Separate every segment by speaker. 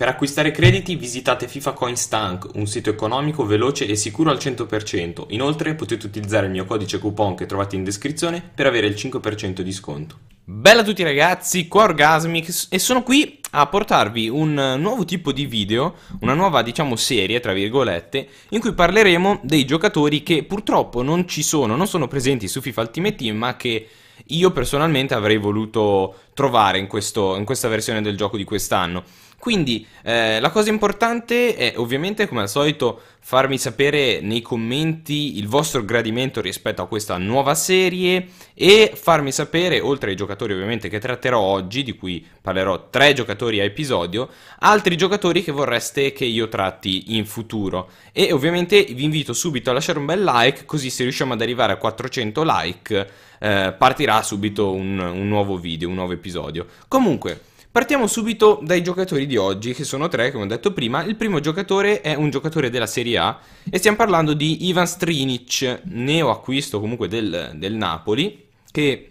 Speaker 1: Per acquistare crediti visitate FIFA fifacoins.tank, un sito economico, veloce e sicuro al 100%. Inoltre potete utilizzare il mio codice coupon che trovate in descrizione per avere il 5% di sconto. Bella a tutti ragazzi, qua Orgasmix e sono qui a portarvi un nuovo tipo di video, una nuova diciamo serie tra virgolette, in cui parleremo dei giocatori che purtroppo non ci sono, non sono presenti su FIFA Ultimate Team ma che io personalmente avrei voluto trovare in, questo, in questa versione del gioco di quest'anno. Quindi eh, la cosa importante è ovviamente come al solito farmi sapere nei commenti il vostro gradimento rispetto a questa nuova serie e farmi sapere, oltre ai giocatori ovviamente che tratterò oggi, di cui parlerò tre giocatori a episodio, altri giocatori che vorreste che io tratti in futuro. E ovviamente vi invito subito a lasciare un bel like, così se riusciamo ad arrivare a 400 like eh, partirà subito un, un nuovo video, un nuovo episodio. Comunque... Partiamo subito dai giocatori di oggi, che sono tre, come ho detto prima. Il primo giocatore è un giocatore della Serie A e stiamo parlando di Ivan Strinic, neo acquisto comunque del, del Napoli, che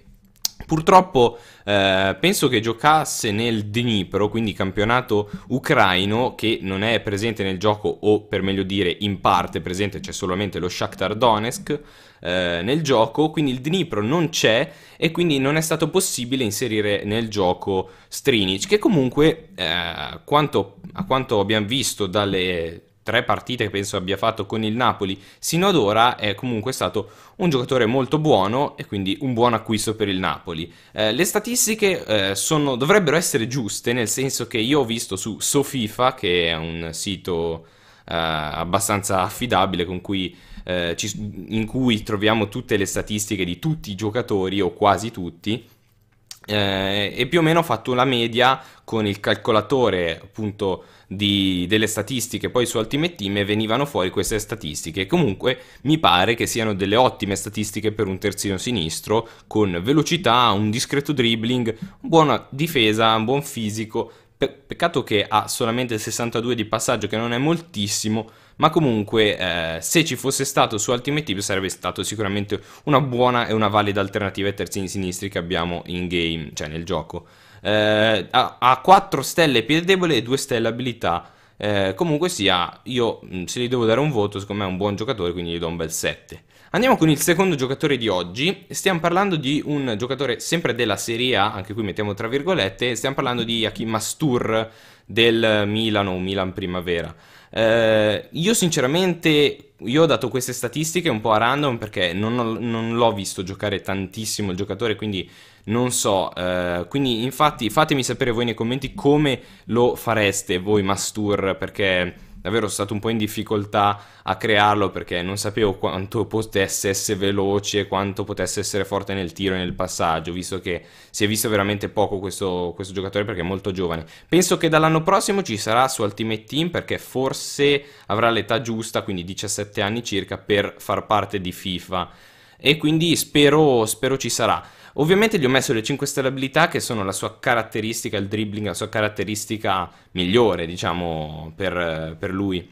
Speaker 1: Purtroppo eh, penso che giocasse nel Dnipro, quindi campionato ucraino, che non è presente nel gioco, o per meglio dire in parte presente, c'è solamente lo Shakhtar Donetsk eh, nel gioco, quindi il Dnipro non c'è e quindi non è stato possibile inserire nel gioco Strinic, che comunque eh, quanto, a quanto abbiamo visto dalle tre partite che penso abbia fatto con il Napoli sino ad ora è comunque stato un giocatore molto buono e quindi un buon acquisto per il Napoli. Eh, le statistiche eh, sono, dovrebbero essere giuste, nel senso che io ho visto su Sofifa, che è un sito eh, abbastanza affidabile con cui eh, in cui troviamo tutte le statistiche di tutti i giocatori o quasi tutti eh, e più o meno ho fatto la media con il calcolatore appunto di, delle statistiche poi su Ultimate Team e venivano fuori queste statistiche comunque mi pare che siano delle ottime statistiche per un terzino sinistro con velocità, un discreto dribbling, buona difesa, un buon fisico peccato che ha solamente 62 di passaggio, che non è moltissimo, ma comunque eh, se ci fosse stato su Ultimate Tip sarebbe stato sicuramente una buona e una valida alternativa ai terzini sinistri che abbiamo in game, cioè nel gioco. Eh, ha, ha 4 stelle piede debole e 2 stelle abilità. Eh, comunque sia, io se gli devo dare un voto, secondo me è un buon giocatore, quindi gli do un bel 7. Andiamo con il secondo giocatore di oggi, stiamo parlando di un giocatore sempre della Serie A, anche qui mettiamo tra virgolette, stiamo parlando di Hakim Mastur del Milan o Milan Primavera. Eh, io sinceramente, io ho dato queste statistiche un po' a random perché non, ho, non l'ho visto giocare tantissimo il giocatore, quindi non so, eh, quindi infatti fatemi sapere voi nei commenti come lo fareste voi Mastur perché davvero sono stato un po' in difficoltà a crearlo perché non sapevo quanto potesse essere veloce, quanto potesse essere forte nel tiro e nel passaggio, visto che si è visto veramente poco questo, questo giocatore perché è molto giovane. Penso che dall'anno prossimo ci sarà su Ultimate Team perché forse avrà l'età giusta, quindi 17 anni circa, per far parte di FIFA e quindi spero, spero ci sarà. Ovviamente gli ho messo le 5 stelle abilità che sono la sua caratteristica, il dribbling, la sua caratteristica migliore, diciamo, per, per lui.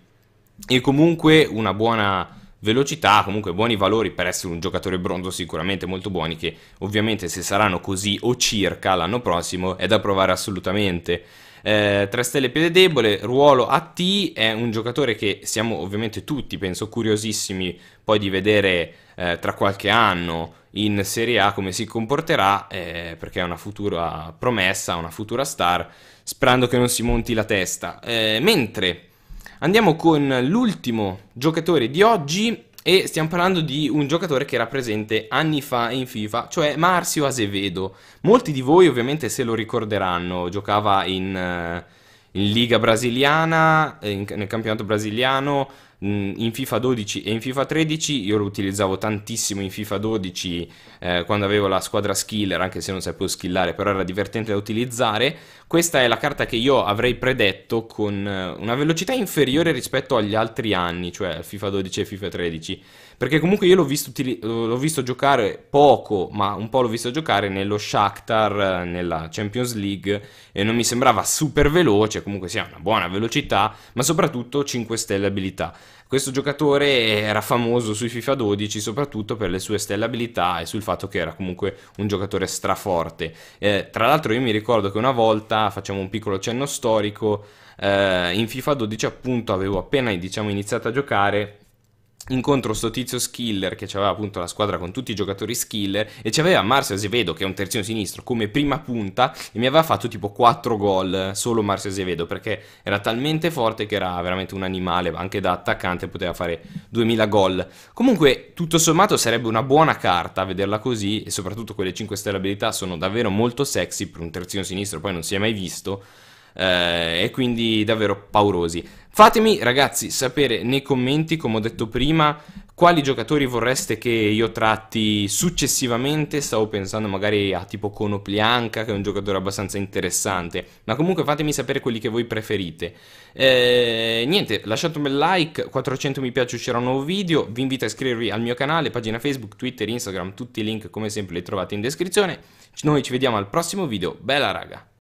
Speaker 1: E comunque una buona velocità, comunque buoni valori per essere un giocatore bronzo sicuramente molto buoni che ovviamente se saranno così o circa l'anno prossimo è da provare assolutamente. Eh, stelle piede debole, ruolo a T, è un giocatore che siamo ovviamente tutti, penso, curiosissimi poi di vedere eh, tra qualche anno in Serie A come si comporterà, eh, perché è una futura promessa, una futura star, sperando che non si monti la testa. Eh, mentre Andiamo con l'ultimo giocatore di oggi e stiamo parlando di un giocatore che era presente anni fa in FIFA, cioè Marcio Azevedo. Molti di voi ovviamente se lo ricorderanno, giocava in, eh, in Liga Brasiliana, eh, in, nel campionato brasiliano, in FIFA 12 e in FIFA 13 io lo utilizzavo tantissimo in FIFA 12 eh, quando avevo la squadra skiller anche se non sapevo skillare però era divertente da utilizzare questa è la carta che io avrei predetto con eh, una velocità inferiore rispetto agli altri anni cioè FIFA 12 e FIFA 13 perché comunque io l'ho visto, utili- l'ho visto giocare poco ma un po' l'ho visto giocare nello Shakhtar eh, nella Champions League e non mi sembrava super veloce comunque sia una buona velocità ma soprattutto 5 stelle abilità questo giocatore era famoso sui FIFA 12 soprattutto per le sue stelle abilità e sul fatto che era comunque un giocatore straforte. Eh, tra l'altro io mi ricordo che una volta, facciamo un piccolo cenno storico, eh, in FIFA 12 appunto avevo appena diciamo, iniziato a giocare incontro sto tizio skiller che aveva appunto la squadra con tutti i giocatori skiller e ci aveva Marcio Azevedo che è un terzino sinistro come prima punta e mi aveva fatto tipo 4 gol eh, solo Marcio Azevedo perché era talmente forte che era veramente un animale anche da attaccante poteva fare 2000 gol comunque tutto sommato sarebbe una buona carta vederla così e soprattutto quelle 5 stelle abilità sono davvero molto sexy per un terzino sinistro poi non si è mai visto eh, e quindi davvero paurosi. Fatemi ragazzi sapere nei commenti, come ho detto prima, quali giocatori vorreste che io tratti successivamente, stavo pensando magari a tipo Conoplianca che è un giocatore abbastanza interessante, ma comunque fatemi sapere quelli che voi preferite. Eh, niente, lasciate un bel like, 400 mi piace uscirà un nuovo video, vi invito a iscrivervi al mio canale, pagina Facebook, Twitter, Instagram, tutti i link come sempre li trovate in descrizione. Noi ci vediamo al prossimo video, bella raga!